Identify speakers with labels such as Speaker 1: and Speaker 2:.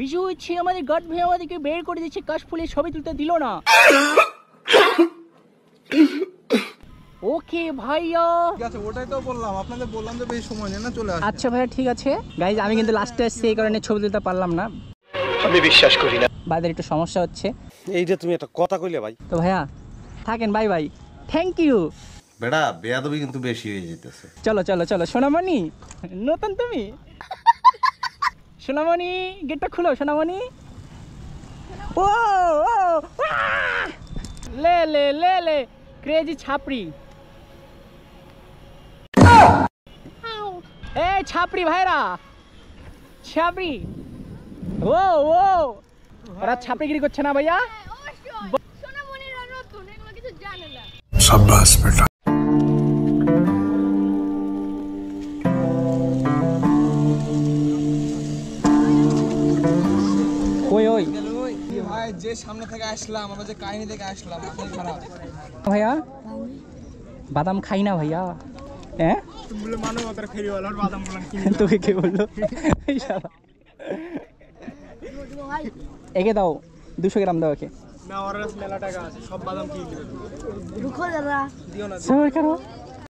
Speaker 1: বিশু হচ্ছে আমাদের গার্ড ভেঙে আমাদেরকে বের করে দিচ্ছে কাশফুলের ছবি তুলতে দিল না ওকে ভাইয়া ওটাই তো বললাম আপনাদের বললাম যে বেশি সময় নেই না চলে আসুন আচ্ছা ভাইয়া ঠিক আছে গাইজ আমি কিন্তু লাস্টে আসছি এই কারণে ছবি তুলতে পারলাম না আমি বিশ্বাস করি না বাদের একটু সমস্যা হচ্ছে এই যে তুমি একটা কথা কইলে ভাই তো ভাইয়া থাকেন বাই বাই থ্যাংক ইউ বেড়া বেয়াদবি কিন্তু বেশি হয়ে যেতেছে চলো চলো চলো সোনামণি নতুন তুমি সোনামণি গেটটা খুলো সোনামণি ও ও লে লে লে লে ক্রেজি ছাপড়ি এ ছাপড়ি ভাইরা ছাপড়ি ও ও ওরা ছাপড়িগিরি করছে না ভাইয়া সাব্বাস বেটা ওই ওই ভাই যে সামনে থেকে আসলাম আমরা যে কাহিনী থেকে আসলাম খারাপ ভাইয়া বাদাম খাই না ভাইয়া হ্যাঁ তুমি তোকে কে বললো একে দাও দুশো গ্রাম দাও একে না ওর মেলা টাকা আছে সব বাদাম কি দিও না